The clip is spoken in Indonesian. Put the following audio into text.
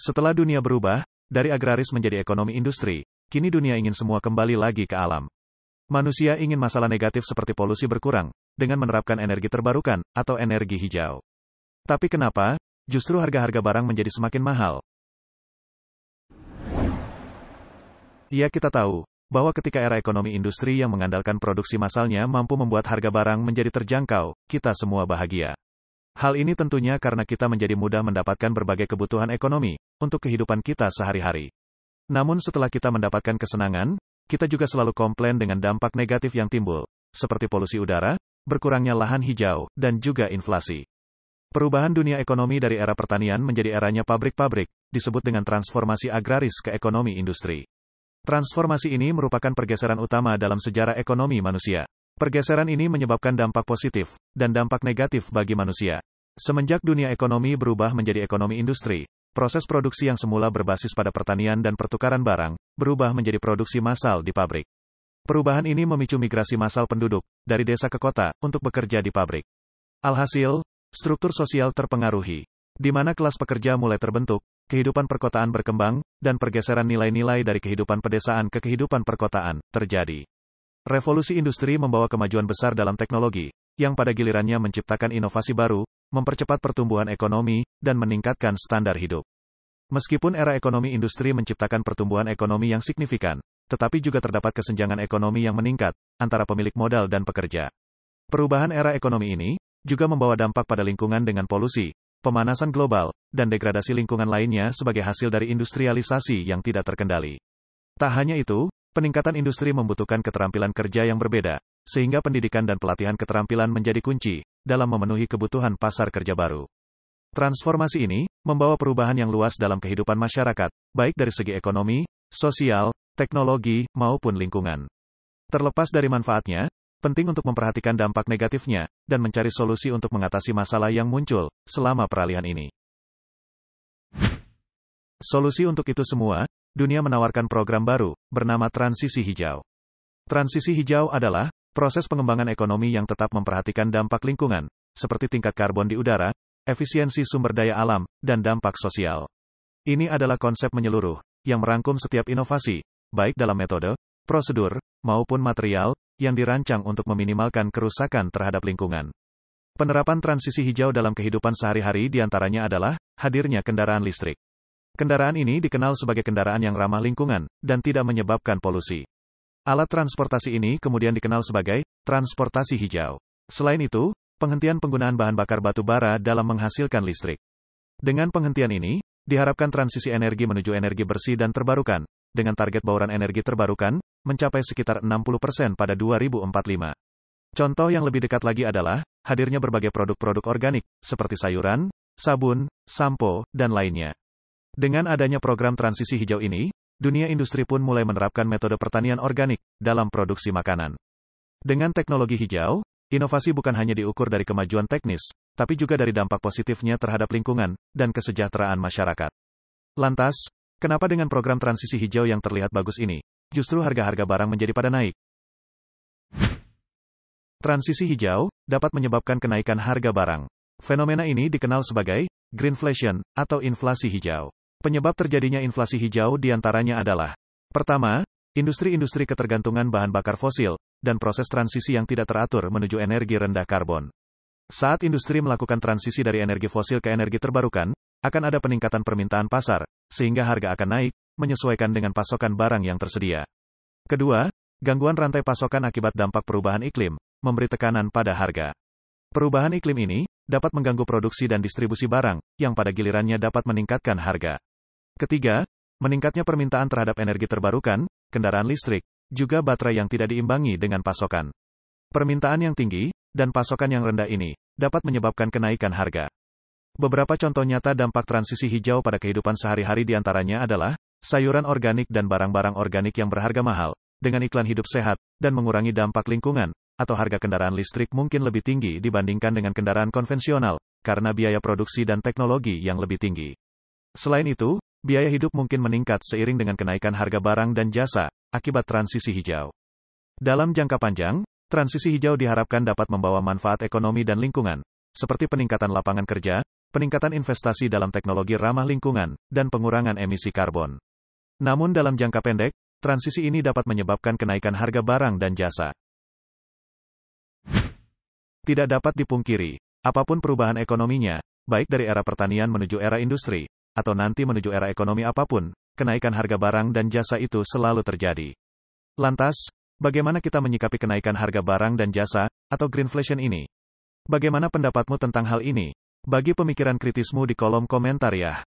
Setelah dunia berubah, dari agraris menjadi ekonomi industri, kini dunia ingin semua kembali lagi ke alam. Manusia ingin masalah negatif seperti polusi berkurang, dengan menerapkan energi terbarukan, atau energi hijau. Tapi kenapa, justru harga-harga barang menjadi semakin mahal? Ya kita tahu, bahwa ketika era ekonomi industri yang mengandalkan produksi massalnya mampu membuat harga barang menjadi terjangkau, kita semua bahagia. Hal ini tentunya karena kita menjadi mudah mendapatkan berbagai kebutuhan ekonomi untuk kehidupan kita sehari-hari. Namun, setelah kita mendapatkan kesenangan, kita juga selalu komplain dengan dampak negatif yang timbul, seperti polusi udara, berkurangnya lahan hijau, dan juga inflasi. Perubahan dunia ekonomi dari era pertanian menjadi eranya pabrik-pabrik, disebut dengan transformasi agraris ke ekonomi industri. Transformasi ini merupakan pergeseran utama dalam sejarah ekonomi manusia. Pergeseran ini menyebabkan dampak positif dan dampak negatif bagi manusia. Semenjak dunia ekonomi berubah menjadi ekonomi industri, proses produksi yang semula berbasis pada pertanian dan pertukaran barang berubah menjadi produksi massal di pabrik. Perubahan ini memicu migrasi massal penduduk dari desa ke kota untuk bekerja di pabrik. Alhasil, struktur sosial terpengaruhi, di mana kelas pekerja mulai terbentuk, kehidupan perkotaan berkembang, dan pergeseran nilai-nilai dari kehidupan pedesaan ke kehidupan perkotaan terjadi. Revolusi industri membawa kemajuan besar dalam teknologi, yang pada gilirannya menciptakan inovasi baru, mempercepat pertumbuhan ekonomi, dan meningkatkan standar hidup. Meskipun era ekonomi industri menciptakan pertumbuhan ekonomi yang signifikan, tetapi juga terdapat kesenjangan ekonomi yang meningkat antara pemilik modal dan pekerja. Perubahan era ekonomi ini juga membawa dampak pada lingkungan dengan polusi, pemanasan global, dan degradasi lingkungan lainnya sebagai hasil dari industrialisasi yang tidak terkendali. Tak hanya itu, Peningkatan industri membutuhkan keterampilan kerja yang berbeda, sehingga pendidikan dan pelatihan keterampilan menjadi kunci dalam memenuhi kebutuhan pasar kerja baru. Transformasi ini membawa perubahan yang luas dalam kehidupan masyarakat, baik dari segi ekonomi, sosial, teknologi, maupun lingkungan. Terlepas dari manfaatnya, penting untuk memperhatikan dampak negatifnya dan mencari solusi untuk mengatasi masalah yang muncul selama peralihan ini. Solusi untuk itu semua dunia menawarkan program baru, bernama transisi hijau. Transisi hijau adalah proses pengembangan ekonomi yang tetap memperhatikan dampak lingkungan, seperti tingkat karbon di udara, efisiensi sumber daya alam, dan dampak sosial. Ini adalah konsep menyeluruh yang merangkum setiap inovasi, baik dalam metode, prosedur, maupun material, yang dirancang untuk meminimalkan kerusakan terhadap lingkungan. Penerapan transisi hijau dalam kehidupan sehari-hari diantaranya adalah hadirnya kendaraan listrik. Kendaraan ini dikenal sebagai kendaraan yang ramah lingkungan, dan tidak menyebabkan polusi. Alat transportasi ini kemudian dikenal sebagai transportasi hijau. Selain itu, penghentian penggunaan bahan bakar batu bara dalam menghasilkan listrik. Dengan penghentian ini, diharapkan transisi energi menuju energi bersih dan terbarukan, dengan target bauran energi terbarukan, mencapai sekitar 60% pada 2045. Contoh yang lebih dekat lagi adalah, hadirnya berbagai produk-produk organik, seperti sayuran, sabun, sampo, dan lainnya. Dengan adanya program transisi hijau ini, dunia industri pun mulai menerapkan metode pertanian organik dalam produksi makanan. Dengan teknologi hijau, inovasi bukan hanya diukur dari kemajuan teknis, tapi juga dari dampak positifnya terhadap lingkungan dan kesejahteraan masyarakat. Lantas, kenapa dengan program transisi hijau yang terlihat bagus ini, justru harga-harga barang menjadi pada naik? Transisi hijau dapat menyebabkan kenaikan harga barang. Fenomena ini dikenal sebagai greenflation atau inflasi hijau. Penyebab terjadinya inflasi hijau diantaranya adalah Pertama, industri-industri ketergantungan bahan bakar fosil, dan proses transisi yang tidak teratur menuju energi rendah karbon. Saat industri melakukan transisi dari energi fosil ke energi terbarukan, akan ada peningkatan permintaan pasar, sehingga harga akan naik, menyesuaikan dengan pasokan barang yang tersedia. Kedua, gangguan rantai pasokan akibat dampak perubahan iklim, memberi tekanan pada harga. Perubahan iklim ini dapat mengganggu produksi dan distribusi barang, yang pada gilirannya dapat meningkatkan harga. Ketiga, meningkatnya permintaan terhadap energi terbarukan, kendaraan listrik, juga baterai yang tidak diimbangi dengan pasokan. Permintaan yang tinggi, dan pasokan yang rendah ini, dapat menyebabkan kenaikan harga. Beberapa contoh nyata dampak transisi hijau pada kehidupan sehari-hari diantaranya adalah, sayuran organik dan barang-barang organik yang berharga mahal, dengan iklan hidup sehat, dan mengurangi dampak lingkungan, atau harga kendaraan listrik mungkin lebih tinggi dibandingkan dengan kendaraan konvensional, karena biaya produksi dan teknologi yang lebih tinggi. Selain itu, biaya hidup mungkin meningkat seiring dengan kenaikan harga barang dan jasa akibat transisi hijau. Dalam jangka panjang, transisi hijau diharapkan dapat membawa manfaat ekonomi dan lingkungan, seperti peningkatan lapangan kerja, peningkatan investasi dalam teknologi ramah lingkungan, dan pengurangan emisi karbon. Namun dalam jangka pendek, transisi ini dapat menyebabkan kenaikan harga barang dan jasa. Tidak dapat dipungkiri, apapun perubahan ekonominya, baik dari era pertanian menuju era industri, atau nanti menuju era ekonomi apapun, kenaikan harga barang dan jasa itu selalu terjadi. Lantas, bagaimana kita menyikapi kenaikan harga barang dan jasa, atau greenflation ini? Bagaimana pendapatmu tentang hal ini? Bagi pemikiran kritismu di kolom komentar ya.